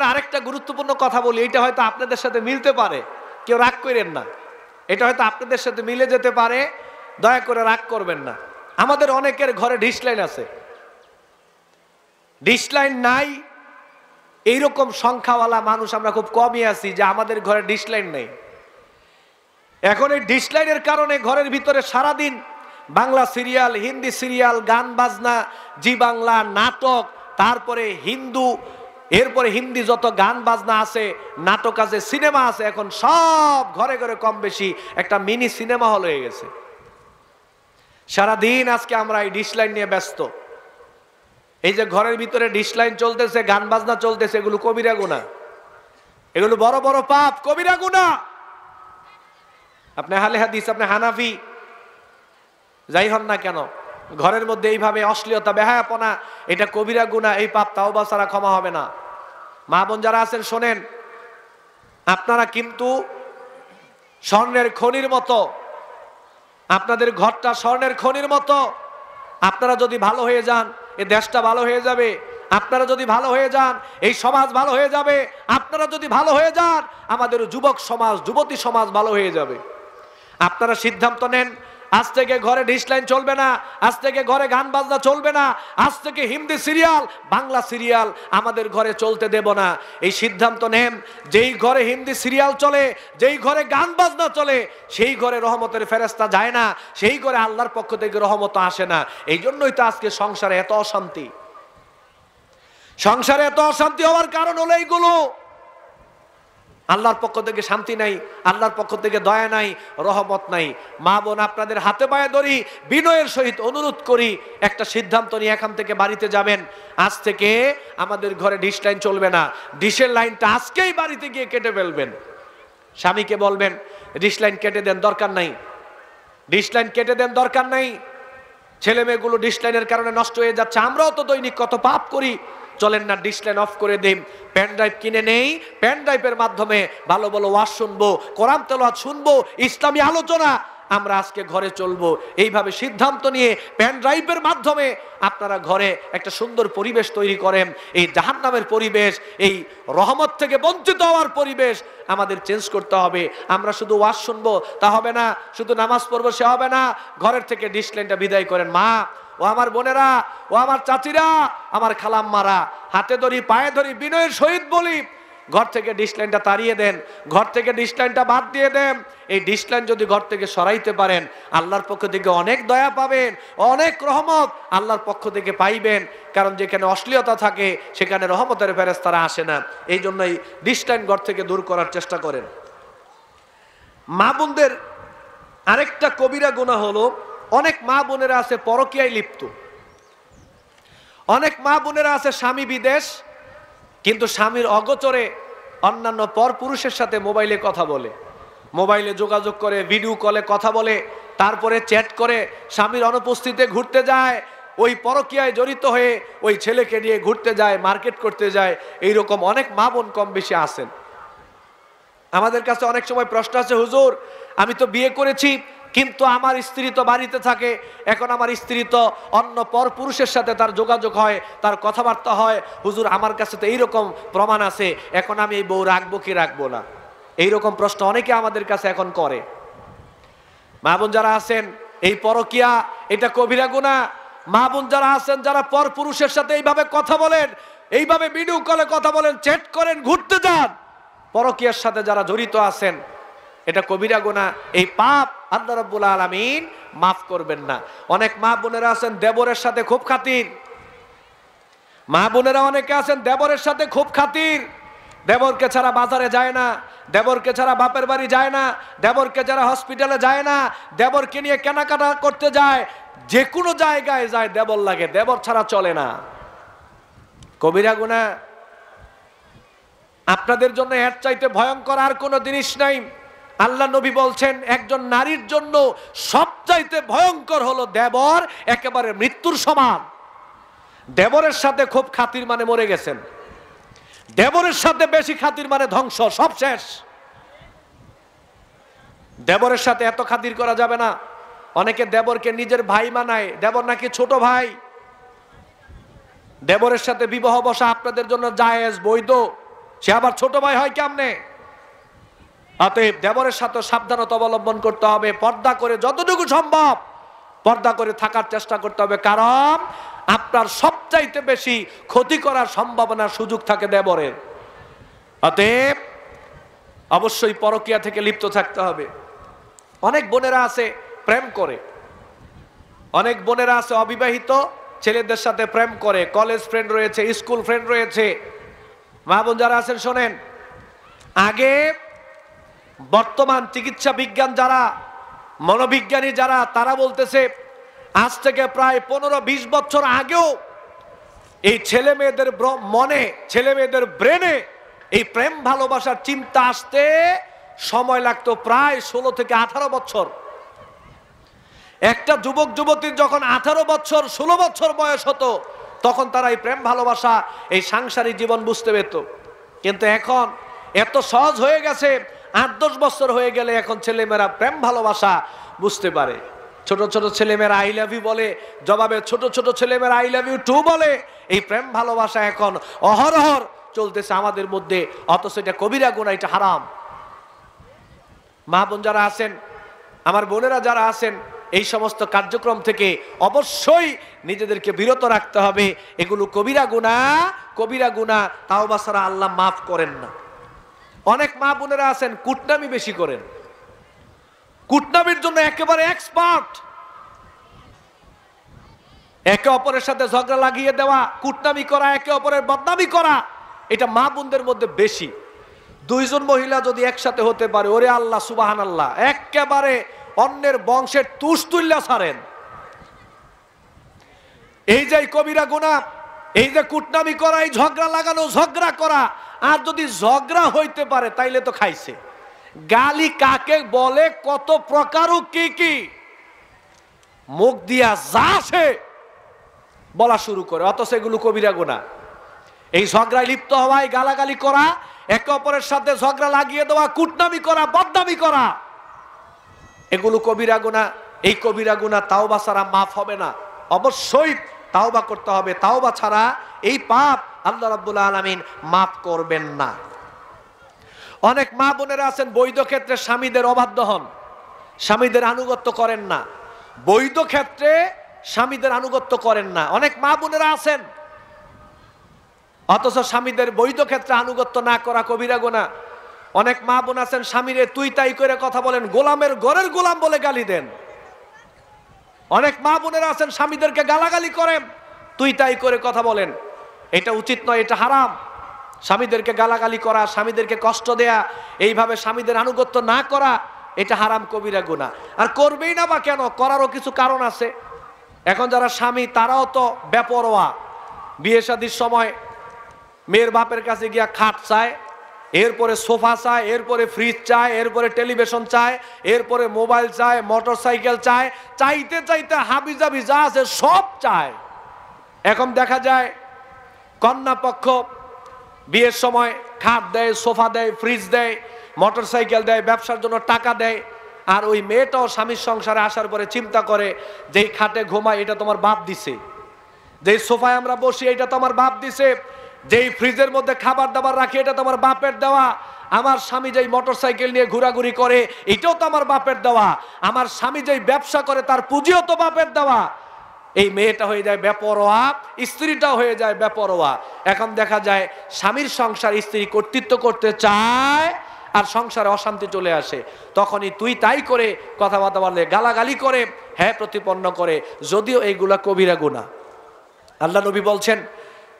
তারপরে আরেকটা গুরুত্বপূর্ণ কথা বলি এটা হয়তো আপনাদের সাথে মিলতে পারে কেউ রাগ করেন না এটা হয়তো আপনাদের সাথে মিলে যেতে পারে দয়া করে রাগ করবেন না আমাদের অনেকের ঘরে ডিসলাইন আছে ডিসলাইন নাই এইরকম সংখ্যাওয়ালা মানুষ আমরা খুব কমই আছি যে আমাদের ঘরে ডিসলাইন নেই এখন এই ডিসলাইনের কারণে ঘরের ভিতরে সারাদিন বাংলা সিরিয়াল হিন্দি সিরিয়াল গান বাজনা জি বাংলা নাটক তারপরে হিন্দু এরপরে হিন্দি যত গান বাজনা আছে নাটক আছে সিনেমা আছে এখন সব ঘরে ঘরে কম বেশি একটা মিনি সিনেমা হল হয়ে গেছে সারাদিন আজকে আমরা এই ডিশ লাইন নিয়ে ব্যস্ত এই যে ঘরের ভিতরে ডিশ লাইন চলতেছে গান বাজনা চলতেছে এগুলো কবিরা গুণা এগুলো বড় বড় পাপ কবিরা গুণা আপনি হালে হাদিস আপনি হানাফি যাই হন না কেন ঘরের মধ্যে এইভাবে অশ্লীলতা বেহায়াপনা এটা কবিরা গুণা এই পাপ তাও বা সারা ক্ষমা হবে না মা বোন যারা আছেন শোনেন আপনারা কিন্তু স্বর্ণের খনির মতো আপনাদের ঘরটা স্বর্ণের খনির মতো আপনারা যদি ভালো হয়ে যান এ দেশটা ভালো হয়ে যাবে আপনারা যদি ভালো হয়ে যান এই সমাজ ভালো হয়ে যাবে আপনারা যদি ভালো হয়ে যান আমাদের যুবক সমাজ যুবতী সমাজ ভালো হয়ে যাবে আপনারা সিদ্ধান্ত নেন আজ থেকে ঘরে ডিসলাইন লাইন চলবে না আজ থেকে ঘরে গান বাজনা চলবে না আজ থেকে হিন্দি সিরিয়াল বাংলা সিরিয়াল আমাদের ঘরে চলতে দেব না এই সিদ্ধান্ত নেন যেই ঘরে হিন্দি সিরিয়াল চলে যেই ঘরে গান বাজনা চলে সেই ঘরে রহমতের ফেরস্তা যায় না সেই ঘরে আল্লাহর পক্ষ থেকে রহমত আসে না এই জন্যই তো আজকে সংসারে এত অশান্তি সংসারে এত অশান্তি হওয়ার কারণ হলো এইগুলো আল্লাহর পক্ষ থেকে শান্তি নাই আল্লাহর পক্ষ থেকে দয়া নাই রহমত নাই মা বোন আপনাদের হাতে পায়ে ধরি বিনয়ের সহিত অনুরোধ করি একটা সিদ্ধান্ত নিয়ে এখান থেকে বাড়িতে যাবেন আজ থেকে আমাদের ঘরে ডিশ লাইন চলবে না ডিশের লাইনটা আজকেই বাড়িতে গিয়ে কেটে ফেলবেন স্বামীকে বলবেন ডিশ লাইন কেটে দেন দরকার নাই ডিশ লাইন কেটে দেন দরকার নাই ছেলে মেয়েগুলো ডিসলাইনের কারণে নষ্ট হয়ে যাচ্ছে আমরাও তো দৈনিক কত পাপ করি চলেন না ডিসলাইন অফ করে দিন প্যান ড্রাইভ কিনে নেই প্যান ড্রাইভের মাধ্যমে ভালো ভালো ওয়াজ শুনবো কোরআন তেলোয়াজ শুনবো ইসলামী আলোচনা আমরা আজকে ঘরে চলবো এইভাবে সিদ্ধান্ত নিয়ে প্যান ড্রাইভের মাধ্যমে আপনারা ঘরে একটা সুন্দর পরিবেশ তৈরি করেন এই জাহান্নামের পরিবেশ এই রহমত থেকে বঞ্চিত হওয়ার পরিবেশ আমাদের চেঞ্জ করতে হবে আমরা শুধু ওয়াজ শুনবো তা হবে না শুধু নামাজ পড়বো সে হবে না ঘরের থেকে ডিসলেনটা বিদায় করেন মা ও আমার বোনেরা ও আমার চাচিরা আমার খালাম্মারা হাতে ধরি পায়ে ধরি বিনয়ের সহিত বলি ঘর থেকে ডিসলাইনটা তাড়িয়ে দেন ঘর থেকে ডিসলাইনটা বাদ দিয়ে দেন এই ডিসলাইন যদি ঘর থেকে সরাইতে পারেন আল্লাহর পক্ষ থেকে অনেক দয়া পাবেন অনেক রহমত আল্লাহর পক্ষ থেকে পাইবেন কারণ যেখানে অশ্লীলতা থাকে সেখানে রহমতের ফেরেস তারা আসে না এই জন্যই ডিসলাইন ঘর থেকে দূর করার চেষ্টা করেন মা বোনদের আরেকটা কবিরা গুণা হলো অনেক মা বোনেরা আছে পরকিয়ায় লিপ্ত অনেক মা বোনেরা আছে স্বামী বিদেশ কিন্তু স্বামীর অগোচরে অন্যান্য পর পুরুষের সাথে মোবাইলে কথা বলে মোবাইলে যোগাযোগ করে ভিডিও কলে কথা বলে তারপরে চ্যাট করে স্বামীর অনুপস্থিতিতে ঘুরতে যায় ওই পরকিয়ায় জড়িত হয়ে ওই ছেলেকে নিয়ে ঘুরতে যায় মার্কেট করতে যায় এই রকম অনেক মা বোন কম বেশি আসেন আমাদের কাছে অনেক সময় প্রশ্ন আছে হুজুর আমি তো বিয়ে করেছি কিন্তু আমার স্ত্রী তো বাড়িতে থাকে এখন আমার স্ত্রী তো অন্য পর পুরুষের সাথে তার যোগাযোগ হয় তার কথাবার্তা হয় হুজুর আমার কাছে তো এইরকম প্রমাণ আছে এখন আমি এই বউ রাখবো কি রাখবো না এইরকম প্রশ্ন অনেকে আমাদের কাছে এখন করে মা বোন যারা আছেন এই পরকিয়া এটা কবিরা গুণা মা বোন যারা আছেন যারা পর পুরুষের সাথে এইভাবে কথা বলেন এইভাবে ভিডিও কলে কথা বলেন চেট করেন ঘুরতে যান পরকিয়ার সাথে যারা জড়িত আছেন এটা কবিরা গুণা এই পাপ আল্লাহ রব্বুল আলমিন মাফ করবেন না অনেক মা বোনেরা আছেন দেবরের সাথে খুব খাতির মা বোনেরা অনেকে আছেন দেবরের সাথে খুব খাতির দেবরকে ছাড়া বাজারে যায় না দেবরকে ছাড়া বাপের বাড়ি যায় না দেবরকে ছাড়া হসপিটালে যায় না দেবরকে নিয়ে কেনাকাটা করতে যায় যে কোনো জায়গায় যায় দেবর লাগে দেবর ছাড়া চলে না কবিরা গুনা আপনাদের জন্য এর চাইতে ভয়ঙ্কর আর কোনো জিনিস নাই আল্লাহ নবী বলছেন একজন নারীর জন্য সবচাইতে ভয়ঙ্কর হলো দেবর একেবারে মৃত্যুর সমান দেবরের সাথে খুব খাতির মানে মরে গেছেন দেবরের সাথে বেশি খাতির মানে ধ্বংস সব শেষ দেবরের সাথে এত খাতির করা যাবে না অনেকে দেবরকে নিজের ভাই মানায় দেবর নাকি ছোট ভাই দেবরের সাথে বিবাহ বসা আপনাদের জন্য জায়েজ বৈধ সে আবার ছোট ভাই হয় কেমনে অতএব দেবরের সাথে সাবধানতা অবলম্বন করতে হবে পর্দা করে যতটুকু সম্ভব পর্দা করে থাকার চেষ্টা করতে হবে কারণ আপনার সবচাইতে বেশি ক্ষতি করার সম্ভাবনার সুযোগ থাকে দেবরের অতএব অবশ্যই পরকিয়া থেকে লিপ্ত থাকতে হবে অনেক বোনেরা আছে প্রেম করে অনেক বোনেরা আছে অবিবাহিত ছেলেদের সাথে প্রেম করে কলেজ ফ্রেন্ড রয়েছে স্কুল ফ্রেন্ড রয়েছে মা বোন যারা আছেন শোনেন আগে বর্তমান চিকিৎসা বিজ্ঞান যারা মনোবিজ্ঞানী যারা তারা বলতেছে আজ থেকে প্রায় পনেরো বিশ বছর আগেও এই ছেলে মেয়েদের মনে ছেলে মেয়েদের ব্রেনে এই প্রেম ভালোবাসার চিন্তা আসতে সময় লাগতো প্রায় ষোলো থেকে আঠারো বছর একটা যুবক যুবতীর যখন আঠারো বছর ষোলো বছর বয়স হতো তখন তারা এই প্রেম ভালোবাসা এই সাংসারিক জীবন বুঝতে পেত কিন্তু এখন এত সহজ হয়ে গেছে আট দশ বছর হয়ে গেলে এখন ছেলেমেয়েরা প্রেম ভালোবাসা বুঝতে পারে ছোট ছোট ছেলেমেয়েরা আই লাভ ইউ বলে জবাবে ছোট ছোট ছেলেমেয়েরা আই লাভ ইউ টু বলে এই প্রেম ভালোবাসা এখন অহরহর চলতেছে আমাদের মধ্যে অথচ এটা কবিরা গুণা এটা হারাম মা বোন যারা আছেন আমার বোনেরা যারা আছেন এই সমস্ত কার্যক্রম থেকে অবশ্যই নিজেদেরকে বিরত রাখতে হবে এগুলো কবিরা গুণা কবিরা গুণা তাও বা সারা আল্লাহ মাফ করেন না অনেক মা বোনেরা আছেন কুটনামি বেশি করেন কুটনামির জন্য একেবারে এক্সপার্ট একে অপরের সাথে ঝগড়া লাগিয়ে দেওয়া কুটনামি করা একে অপরের বদনামি করা এটা মা বোনদের মধ্যে বেশি দুইজন মহিলা যদি একসাথে হতে পারে ওরে আল্লাহ সুবাহান আল্লাহ একেবারে অন্যের বংশের তুষ তুল্লা ছাড়েন এই যাই কবিরা গুণা এই যে কুটনামি করা এই ঝগড়া লাগানো ঝগড়া করা আর যদি ঝগড়া হইতে পারে তাইলে তো খাইছে গালি কাকে বলে কত প্রকার কি কি মুখ দিয়া যা সে বলা শুরু করে অত সেগুলো কবিরা গোনা এই ঝগড়ায় লিপ্ত হওয়ায় গালাগালি করা একে অপরের সাথে ঝগড়া লাগিয়ে দেওয়া কুটনামি করা বদনামি করা এগুলো কবিরা গোনা এই কবিরা গুণা তাও বাসারা মাফ হবে না অবশ্যই তাওবা করতে হবে তাওবা ছাড়া এই পাপ আল্লাহ রাব্বুল আলামিন মাফ করবেন না অনেক মা বোনেরা আছেন বৈধ ক্ষেত্রে স্বামীদের অবাধ্য হন স্বামীদের আনুগত্য করেন না বৈধ ক্ষেত্রে স্বামীদের আনুগত্য করেন না অনেক মা বোনেরা আছেন অথচ স্বামীদের বৈধ ক্ষেত্রে আনুগত্য না করা কবিরা গোনা অনেক মা বোন আছেন স্বামীরে তুই তাই করে কথা বলেন গোলামের ঘরের গোলাম বলে গালি দেন অনেক মা বোনেরা আছেন স্বামীদেরকে গালাগালি করেন তুই তাই করে কথা বলেন এটা উচিত নয় এটা হারাম স্বামীদেরকে গালাগালি করা স্বামীদেরকে কষ্ট দেয়া এইভাবে স্বামীদের আনুগত্য না করা এটা হারাম কবিরা গুণা আর করবেই না বা কেন করারও কিছু কারণ আছে এখন যারা স্বামী তারাও তো বেপরোয়া বিয়ে সাদির সময় মেয়ের বাপের কাছে গিয়া খাট চায় এরপরে সোফা চায় এরপরে ফ্রিজ চায় এরপরে টেলিভিশন চায় এরপরে মোবাইল চায় মোটর সাইকেল চায় চাইতে চাইতে হাবিজাবি যা আছে সব চায় এখন দেখা যায় কন্যা পক্ষ বিয়ের সময় খাট দেয় সোফা দেয় ফ্রিজ দেয় মোটর সাইকেল দেয় ব্যবসার জন্য টাকা দেয় আর ওই মেয়েটাও স্বামীর সংসারে আসার পরে চিন্তা করে যেই খাটে ঘুমায় এটা তোমার বাপ দিছে যেই সোফায় আমরা বসি এটা তো আমার বাপ দিছে যেই ফ্রিজের মধ্যে খাবার দাবার রাখি এটা তোমার বাপের দেওয়া আমার স্বামী যেই মোটর সাইকেল নিয়ে ঘোরাঘুরি করে এটাও তো আমার বাপের দেওয়া আমার স্বামী যেই ব্যবসা করে তার পুঁজিও তো বাপের দেওয়া এই মেয়েটা হয়ে যায় বেপরোয়া স্ত্রীটা হয়ে যায় বেপরোয়া এখন দেখা যায় স্বামীর সংসার স্ত্রী কর্তৃত্ব করতে চায় আর সংসারে অশান্তি চলে আসে তখনই তুই তাই করে কথাবার্তা বললে গালাগালি করে হ্যাঁ প্রতিপন্ন করে যদিও এইগুলা কবিরা গুণা আল্লাহ নবী বলছেন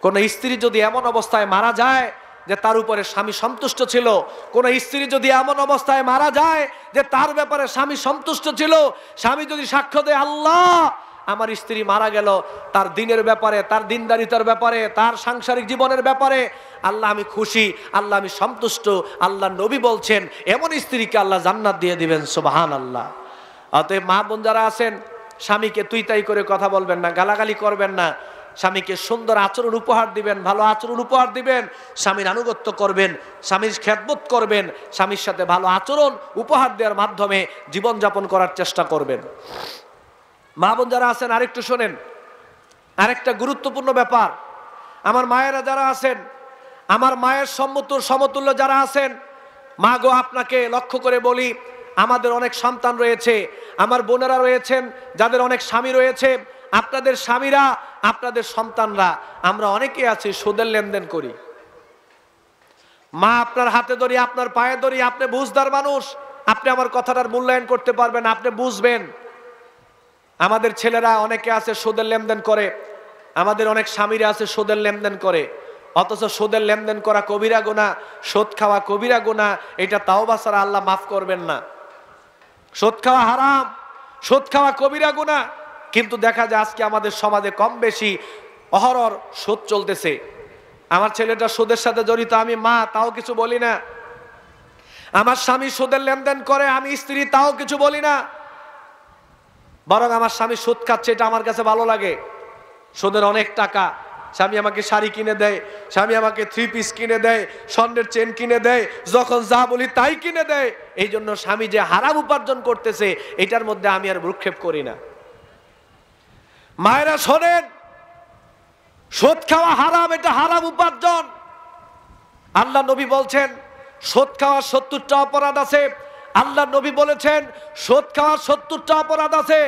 কোন স্ত্রী যদি এমন অবস্থায় মারা যায় যে তার উপরে স্বামী সন্তুষ্ট ছিল কোন স্ত্রী যদি এমন অবস্থায় মারা যায় যে তার ব্যাপারে স্বামী সন্তুষ্ট ছিল স্বামী যদি সাক্ষ্য দেয় আল্লাহ আমার স্ত্রী মারা গেল তার দিনের ব্যাপারে তার দিনদারিতার ব্যাপারে তার সাংসারিক জীবনের ব্যাপারে আল্লাহ আমি খুশি আল্লাহ আমি সন্তুষ্ট আল্লাহ নবী বলছেন এমন স্ত্রীকে আল্লাহ জান্নাত দিয়ে দিবেন সুবাহান আল্লাহ অতএব মা বোন যারা আছেন স্বামীকে তুই তাই করে কথা বলবেন না গালাগালি করবেন না স্বামীকে সুন্দর আচরণ উপহার দিবেন ভালো আচরণ উপহার দিবেন স্বামীর আনুগত্য করবেন স্বামীর খ্যাতবোধ করবেন স্বামীর সাথে ভালো আচরণ উপহার দেওয়ার মাধ্যমে জীবনযাপন করার চেষ্টা করবেন মা বোন যারা আছেন আরেকটু শোনেন আরেকটা গুরুত্বপূর্ণ ব্যাপার আমার মায়েরা যারা আছেন আমার মায়ের সম্মত সমতুল্য যারা আছেন মা গো আপনাকে লক্ষ্য করে বলি আমাদের অনেক সন্তান রয়েছে আমার বোনেরা রয়েছেন যাদের অনেক স্বামী রয়েছে আপনাদের স্বামীরা আপনাদের সন্তানরা আমরা অনেকে আছি সুদের লেনদেন করি মা আপনার হাতে ধরি আপনার পায়ে ধরি আপনি বুঝদার মানুষ আপনি আমার কথাটার মূল্যায়ন করতে পারবেন আপনি বুঝবেন আমাদের ছেলেরা অনেকে আছে সুদের লেনদেন করে আমাদের অনেক স্বামীরা আছে সুদের লেনদেন করে অথচ সুদের লেনদেন করা কবিরা গোনা সোদ খাওয়া কবিরা গোনা এটা তাও বাসারা আল্লাহ মাফ করবেন না সোদ খাওয়া হারাম সোদ খাওয়া কবিরা গোনা কিন্তু দেখা যায় আজকে আমাদের সমাজে কম বেশি অহরর সুদ চলতেছে আমার ছেলেটা সুদের সাথে জড়িত আমি মা তাও কিছু বলি না আমার স্বামী সুদের লেনদেন করে আমি স্ত্রী তাও কিছু বলি না বরং আমার স্বামী সুদ খাচ্ছে এটা আমার কাছে ভালো লাগে সুদের অনেক টাকা স্বামী আমাকে শাড়ি কিনে দেয় স্বামী আমাকে থ্রি পিস কিনে দেয় স্বর্ণের চেন কিনে দেয় যখন যা বলি তাই কিনে দেয় এই জন্য স্বামী যে হারাম উপার্জন করতেছে এটার মধ্যে আমি আর ভ্রুক্ষেপ করি না মায়েরা শোনেন সোদ খাওয়া হারাম এটা হারাম উপার্জন আল্লাহ নবী বলছেন সোদ খাওয়ার সত্তরটা অপরাধ আছে আল্লাহ নবী বলেছেন সোদ খাওয়ার সত্তরটা অপরাধ আছে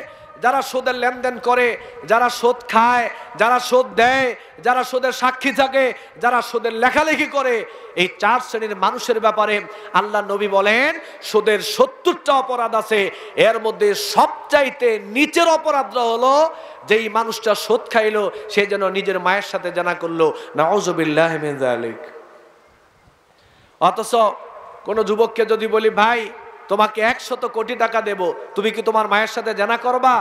যারা সুদের লেনদেন করে যারা সুদ খায় যারা সুদ দেয় যারা সুদের সাক্ষী থাকে যারা সুদের লেখালেখি করে এই চার শ্রেণীর মানুষের ব্যাপারে আল্লাহ নবী বলেন সুদের সত্তরটা অপরাধ আছে এর মধ্যে সবচাইতে নিচের অপরাধটা হলো যেই মানুষটা সুদ খাইলো সে যেন নিজের মায়ের সাথে জানা করলো নজবিল্লাহ অথচ কোনো যুবককে যদি বলি ভাই তোমাকে একশত কোটি টাকা দেব তুমি কি তোমার মায়ের সাথে জানা করবা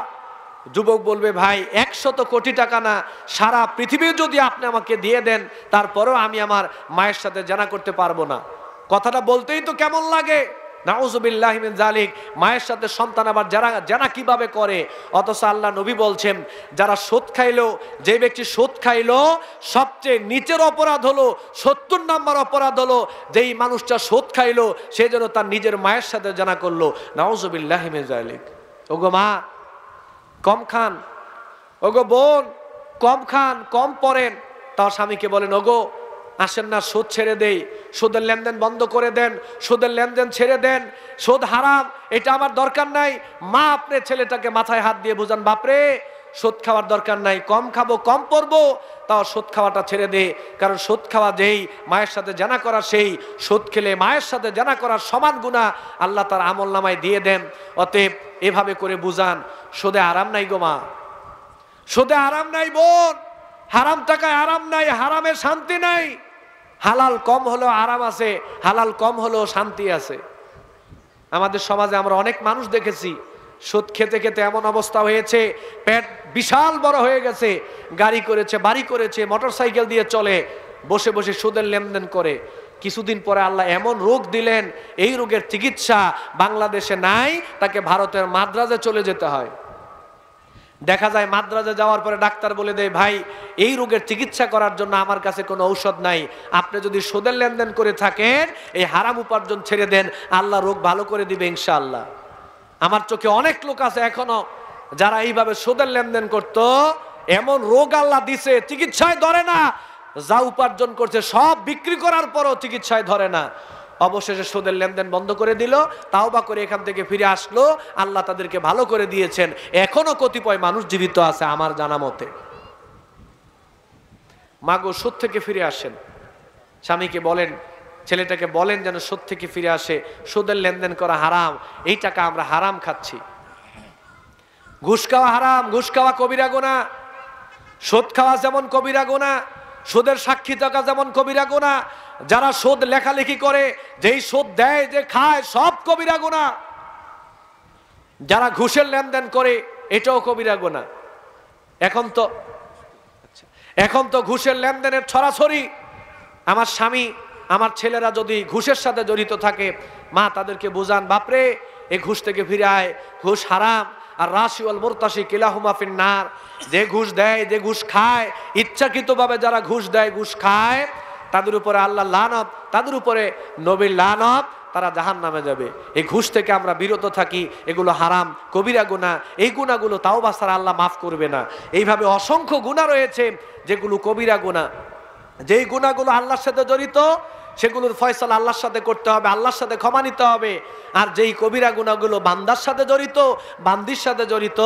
যুবক বলবে ভাই একশত কোটি টাকা না সারা পৃথিবী যদি আপনি আমাকে দিয়ে দেন তারপরেও আমি আমার মায়ের সাথে জানা করতে পারবো না কথাটা বলতেই তো কেমন লাগে নাউজুবিল্লাহিমিন জালিক মায়ের সাথে সন্তান আবার যারা যারা কিভাবে করে অথচ আল্লাহ নবী বলছেন যারা সোদ খাইলো যে ব্যক্তি সোদ খাইলো সবচেয়ে নিচের অপরাধ হলো সত্তর নম্বর অপরাধ হলো যেই মানুষটা সোদ খাইলো সে যেন তার নিজের মায়ের সাথে জানা করলো নাউজুবিল্লাহিমিন জালিক ওগো মা কম খান ওগো বোন কম খান কম পড়েন তার স্বামীকে বলেন ওগো আসেন না সুদ ছেড়ে দেই সুদের লেনদেন বন্ধ করে দেন সুদের লেনদেন ছেড়ে দেন সুদ হারাম এটা আমার দরকার নাই মা আপনি ছেলেটাকে মাথায় হাত দিয়ে বোঝান বাপরে সুদ খাওয়ার দরকার নাই কম খাবো কম পরবো তাও সুদ খাওয়াটা ছেড়ে দে কারণ সুদ খাওয়া যেই মায়ের সাথে জানা করা সেই সুদ খেলে মায়ের সাথে জানা করার সমান গুণা আল্লাহ তার আমল নামায় দিয়ে দেন অতএব এভাবে করে বুঝান সুদে আরাম নাই গো মা সুদে আরাম নাই বোন হারাম টাকায় আরাম নাই হারামে শান্তি নাই হালাল কম হলেও আরাম আছে হালাল কম হলেও শান্তি আছে আমাদের সমাজে আমরা অনেক মানুষ দেখেছি সুদ খেতে খেতে এমন অবস্থা হয়েছে পেট বিশাল বড় হয়ে গেছে গাড়ি করেছে বাড়ি করেছে মোটর সাইকেল দিয়ে চলে বসে বসে সুদের লেনদেন করে কিছুদিন পরে আল্লাহ এমন রোগ দিলেন এই রোগের চিকিৎসা বাংলাদেশে নাই তাকে ভারতের মাদ্রাজে চলে যেতে হয় দেখা যায় মাদ্রাজে যাওয়ার পরে ডাক্তার বলে দেয় ভাই এই রোগের চিকিৎসা করার জন্য আমার কাছে কোনো ঔষধ নাই আপনি যদি সোদের লেনদেন করে থাকেন এই হারাম উপার্জন ছেড়ে দেন আল্লাহ রোগ ভালো করে দিবে ইনশাআল্লাহ আমার চোখে অনেক লোক আছে এখনো যারা এইভাবে সোদের লেনদেন করত এমন রোগ আল্লাহ দিছে চিকিৎসায় ধরে না যা উপার্জন করছে সব বিক্রি করার পরও চিকিৎসায় ধরে না অবশেষে সুদের লেনদেন বন্ধ করে দিল তাও বা করে এখান থেকে ফিরে আসলো আল্লাহ তাদেরকে ভালো করে দিয়েছেন এখনো কতিপয় মানুষ জীবিত আছে আমার জানা মতে মাগো সুদ থেকে ফিরে আসেন স্বামীকে বলেন ছেলেটাকে বলেন যেন সুদ থেকে ফিরে আসে সুদের লেনদেন করা হারাম এই টাকা আমরা হারাম খাচ্ছি ঘুষ খাওয়া হারাম ঘুষ খাওয়া কবিরা গোনা সুদ খাওয়া যেমন কবিরা গোনা সুদের সাক্ষী থাকা যেমন কবিরা গোনা যারা শোধ লেখালেখি করে যেই শোধ দেয় যে খায় সব কবিরা গোনা যারা ঘুষের লেনদেন করে এটাও কবিরা গোনা এখন তো এখন তো ঘুষের লেনদেনের ছড়াছড়ি আমার স্বামী আমার ছেলেরা যদি ঘুষের সাথে জড়িত থাকে মা তাদেরকে বোঝান বাপরে এ ঘুষ থেকে ফিরে আয় ঘুষ হারাম আর রাশিউল মোরতাসি কিলাহুমাফিন নার যে ঘুষ দেয় যে ঘুষ খায় ইচ্ছাকৃতভাবে যারা ঘুষ দেয় ঘুষ খায় তাদের উপরে আল্লাহ লানত তাদের উপরে নবীর লানত তারা জাহান নামে যাবে এই ঘুষ থেকে আমরা বিরত থাকি এগুলো হারাম কবিরা গুণা এই গুণাগুলো তাও বা সারা আল্লাহ মাফ করবে না এইভাবে অসংখ্য গুণা রয়েছে যেগুলো কবিরা গুণা যেই গুণাগুলো আল্লাহর সাথে জড়িত সেগুলোর ফয়সলা আল্লাহর সাথে করতে হবে আল্লাহর সাথে ক্ষমা নিতে হবে আর যেই কবিরা গুণাগুলো বান্দার সাথে জড়িত বান্দির সাথে জড়িত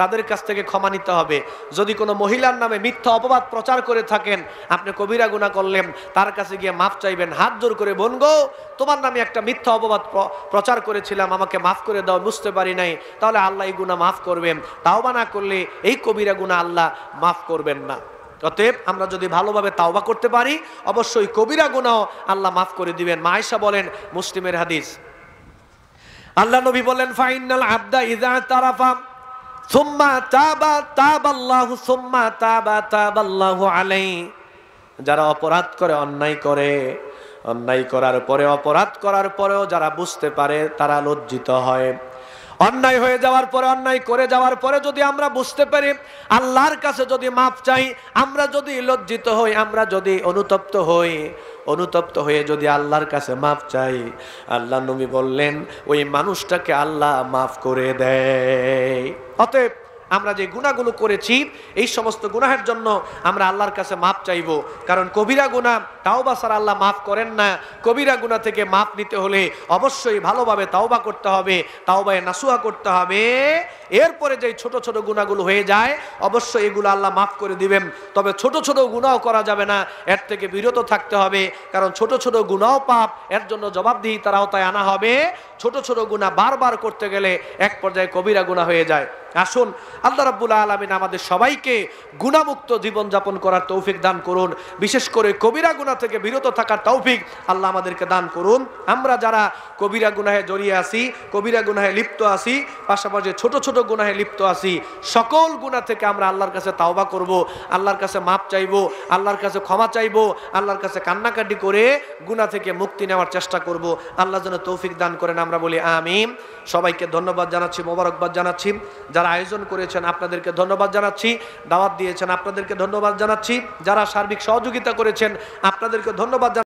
তাদের কাছ থেকে ক্ষমা নিতে হবে যদি কোনো মহিলার নামে মিথ্যা অপবাদ প্রচার করে থাকেন আপনি কবিরা গুণা করলেন তার কাছে গিয়ে মাফ চাইবেন হাত জোর করে বোন গো তোমার নামে একটা মিথ্যা অপবাদ প্রচার করেছিলাম আমাকে মাফ করে দাও বুঝতে পারি নাই তাহলে আল্লাহ এই গুণা মাফ করবেন তাও বা না করলে এই কবিরা গুণা আল্লাহ মাফ করবেন না অতএব আমরা যদি ভালোভাবে তাওবা করতে পারি অবশ্যই কবিরা গুণাও আল্লাহ মাফ করে দিবেন মায়েশা বলেন মুসলিমের হাদিস আল্লাহ নবী বলেন ফাইনাল আবদা ইজা তারাফা সুম্মা তাবা তাবাল্লাহু সুম্মা তাবা তাবাল্লাহু আলাই যারা অপরাধ করে অন্যায় করে অন্যায় করার পরে অপরাধ করার পরেও যারা বুঝতে পারে তারা লজ্জিত হয় অন্যায় হয়ে যাওয়ার পরে অন্যায় করে যাওয়ার পরে যদি আমরা বুঝতে পারি আল্লাহর কাছে যদি মাপ চাই আমরা যদি লজ্জিত হই আমরা যদি অনুতপ্ত হই অনুতপ্ত হয়ে যদি আল্লাহর কাছে মাফ চাই আল্লাহ নবী বললেন ওই মানুষটাকে আল্লাহ মাফ করে দেয় অতএব আমরা যে গুণাগুলো করেছি এই সমস্ত গুনাহের জন্য আমরা আল্লাহর কাছে মাপ চাইব কারণ কবিরা গুণা তাওবা সারা আল্লাহ মাফ করেন না কবিরা গুণা থেকে মাপ নিতে হলে অবশ্যই ভালোভাবে তাওবা করতে হবে তাওবায় নাসুয়া করতে হবে এরপরে যে ছোট ছোট গুণাগুলো হয়ে যায় অবশ্যই এগুলো আল্লাহ মাফ করে দিবেন তবে ছোট ছোট গুণাও করা যাবে না এর থেকে বিরত থাকতে হবে কারণ ছোট ছোট গুণাও পাপ এর জন্য জবাবদিহি তারাও তাই আনা হবে ছোট ছোট গুণা বারবার করতে গেলে এক পর্যায়ে কবিরা গুণা হয়ে যায় আসুন আল্লাহ রাব্বুল আলমিন আমাদের সবাইকে গুণামুক্ত জীবনযাপন করার তৌফিক দান করুন বিশেষ করে কবিরা গুণা থেকে বিরত থাকার তৌফিক আল্লাহ আমাদেরকে দান করুন আমরা যারা কবিরা গুনাহে জড়িয়ে আসি কবিরা গুনাহে লিপ্ত আসি পাশাপাশি ছোট ছোট গুনাহে লিপ্ত আসি সকল গুণা থেকে আমরা আল্লাহর কাছে তাওবা করব আল্লাহর কাছে মাপ চাইব আল্লাহর কাছে ক্ষমা চাইব আল্লাহর কাছে কান্নাকাটি করে গুণা থেকে মুক্তি নেওয়ার চেষ্টা করব আল্লাহ যেন তৌফিক দান করেন আমরা বলি আমিম সবাইকে ধন্যবাদ জানাচ্ছি মোবারকবাদ জানাচ্ছি যারা আয়োজন করে করেছেন আপনাদেরকে ধন্যবাদ জানাচ্ছি দাওয়াত দিয়েছেন আপনাদেরকে ধন্যবাদ জানাচ্ছি যারা সার্বিক সহযোগিতা করেছেন আপনাদেরকে ধন্যবাদ